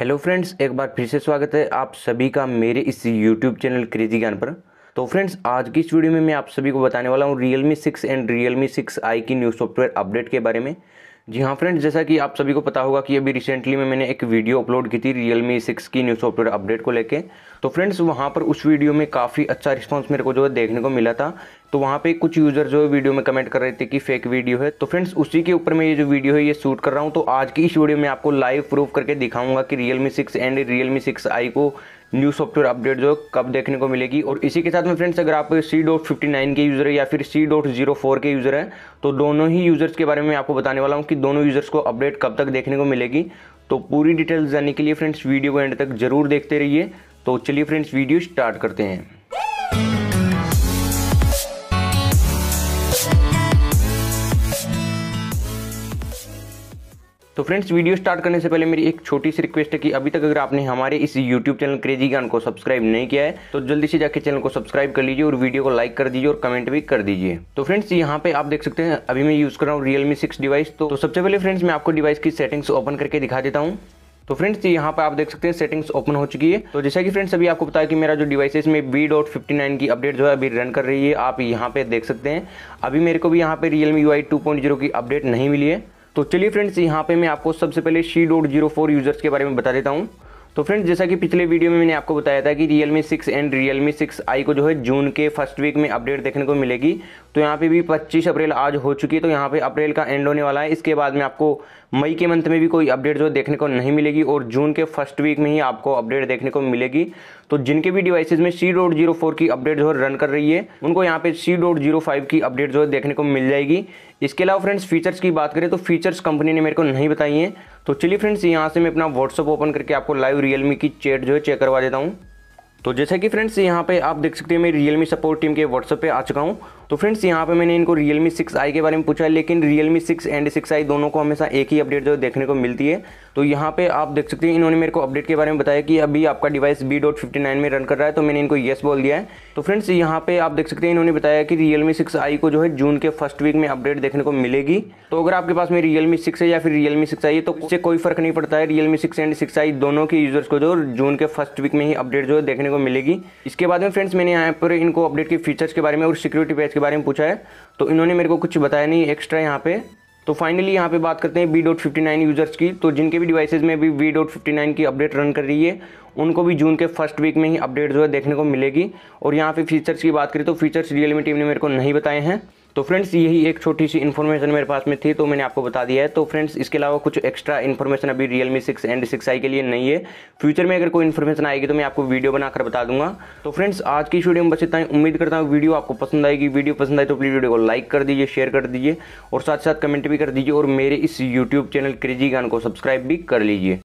hello friends एक बार फिर से स्वागत है आप सभी का मेरे इस यूट्यूब चैनल क्रेजी ज्ञान पर तो फ्रेंड्स आज की इस वीडियो में मैं आप सभी को बताने वाला हूँ Realme six and Realme six i की न्यू सॉफ्टवेयर अपडेट के बारे में जी हाँ फ्रेंड्स जैसा कि आप सभी को पता होगा कि अभी रिसेंटली में मैंने एक वीडियो अपलोड की थी रियल मी सिक्स की न्यू सॉफ्टवेयर अपडेट को लेके तो फ्रेंड्स वहाँ पर उस वीडियो में काफ़ी अच्छा रिस्पॉन्स मेरे को जो है देखने को मिला था तो वहाँ पे कुछ यूज़र जो है वीडियो में कमेंट कर रहे थे कि फेक वीडियो है तो फ्रेंड्स उसी के ऊपर मैं ये जो वीडियो है ये शूट कर रहा हूँ तो आज की इस वीडियो में आपको लाइव प्रूफ करके दिखाऊंगा कि Realme six and Realme six i को न्यू सॉफ्टवेयर अपडेट जो कब देखने को मिलेगी और इसी के साथ में फ्रेंड्स अगर आप सी डॉट फिफ्टी नाइन के यूज़र है या फिर सी डॉट जीरो फोर के यूज़र हैं तो दोनों ही यूज़र्स के बारे में आपको बताने वाला हूँ कि दोनों यूज़र्स को अपडेट कब तक देखने को मिलेगी तो पूरी डिटेल्स जानने के लिए फ्रेंड्स वीडियो को एंड तक जरूर देखते रहिए तो चलिए फ्रेंड्स वीडियो स्टार्ट करते हैं तो फ्रेंड्स वीडियो स्टार्ट करने से पहले मेरी एक छोटी सी रिक्वेस्ट है कि अभी तक अगर आपने हमारे इस यूट्यूब चैनल क्रेजी गान को सब्सक्राइब नहीं किया है तो जल्दी से जाके चैनल को सब्सक्राइब कर लीजिए और वीडियो को लाइक कर दीजिए और कमेंट भी कर दीजिए तो फ्रेंड्स यहाँ पे आप देख सकते हैं अभी मैं यूज़ कर रहा हूँ रियलमी सिक्स डिवाइस तो, सबसे पहले फ्रेंड्स मैं आपको डिवाइस की सेटिंग्स ओपन करके दिखा देता हूँ तो फ्रेंड्स यहाँ पर आप देख सकते हैं सेटिंग्स ओपन हो चुकी है तो जैसा कि फ्रेंड्स अभी आपको बताया कि मेरा जो डिवाइस है इसमें वी डॉट फिफ्टी नाइन की अपडेट जो है अभी रन कर रही है आप यहाँ पे देख सकते हैं अभी मेरे को भी यहाँ पे Realme U I two point zero की अपडेट नहीं मिली है तो चलिए फ्रेंड्स यहाँ पे मैं आपको सबसे पहले C dot zero four users के बारे में बता देता हूँ तो फ्रेंड्स जैसा कि पिछले वीडियो में मैंने आपको बताया था कि Realme six and Realme six i को जो है जून के फर्स्ट वीक में अपडेट देखने को मिलेगी तो यहाँ पे भी 25 अप्रैल आज हो चुकी है तो यहाँ पे अप्रैल का एंड होने वाला है इसके बाद में आपको मई के मंथ में भी कोई अपडेट जो देखने को नहीं मिलेगी और जून के फर्स्ट वीक में ही आपको अपडेट देखने को मिलेगी तो जिनके भी डिवाइसेज में सी डॉट जीरो फोर की अपडेट जो है रन कर रही है उनको यहाँ पे सी डॉट जीरो फाइव की अपडेट जो है देखने को मिल जाएगी इसके अलावा फ्रेंड्स फीचर्स की बात करें तो फीचर्स कंपनी ने मेरे को नहीं बताई है तो चलिए फ्रेंड्स यहाँ से मैं अपना व्हाट्सअप ओपन करके आपको लाइव रियलमी की चैट जो है चेक करवा देता हूँ तो जैसे कि फ्रेंड्स यहाँ पे आप देख सकते हैं मैं रियलमी सपोर्ट टीम के व्हाट्सअप पे आ चुका हूँ तो फ्रेंड्स यहाँ पे मैंने इनको रियल मी सिक्स आई के बारे में पूछा है लेकिन Realme six and six i दोनों को हमेशा एक ही अपडेट जो देखने को मिलती है तो यहाँ पे आप देख सकते हैं इन्होंने मेरे को अपडेट के बारे में बताया कि अभी आपका device B dot fifty nine में रन कर रहा है तो मैंने इनको येस बोल दिया है तो फ्रेंड्स यहाँ पे आप देख सकते हैं इन्होंने बताया कि रियल मी सिक्स आई को जो है जून के फर्स्ट वीक में अपडेट देखने को मिलेगी तो अगर आपके पास में रियल मी सिक्स है या फिर रियल मी सिक्स आई है तो उससे कोई फर्क नहीं पड़ता है Realme six and six i दोनों के यूजर्स को जो जून के फर्स्ट वीक में ही अपडेट जो है देखने को मिलेगी इसके बाद में फ्रेंड्स मैंने यहाँ पर इनको अपडेट के फीचर्स के बारे में और सिक्योरिटी पैच बारे में पूछा है तो इन्होंने मेरे को कुछ बताया नहीं एक्स्ट्रा यहाँ पे तो फाइनली यहाँ पे बात करते हैं V dot fifty nine users की तो जिनके भी डिवाइसेज में भी वी डॉट फिफ्टी नाइन की अपडेट रन कर रही है उनको भी जून के फर्स्ट वीक में ही अपडेट जो है देखने को मिलेगी और यहाँ पे फीचर्स की बात करें तो फीचर्स रियलमी टीम ने मेरे को नहीं बताए हैं तो फ्रेंड्स यही एक छोटी सी इन्फॉर्मेशन मेरे पास में थी तो मैंने आपको बता दिया है तो फ्रेंड्स इसके अलावा कुछ एक्स्ट्रा इन्फॉर्मेशन अभी me six and six i के लिए नहीं है फ्यूचर में अगर कोई इन्फॉर्मेशन आएगी तो मैं आपको वीडियो बनाकर बता दूंगा तो फ्रेंड्स आज की वीडियो में बस इतना ही उम्मीद करता हूँ वीडियो आपको पसंद आएगी वीडियो पसंद आए तो प्लीज़ वीडियो को लाइक कर दीजिए शेयर कर दीजिए और साथ साथ कमेंट भी कर दीजिए और मेरे इस यूट्यूब चैनल क्रेजी गान को सब्सक्राइब भी कर लीजिए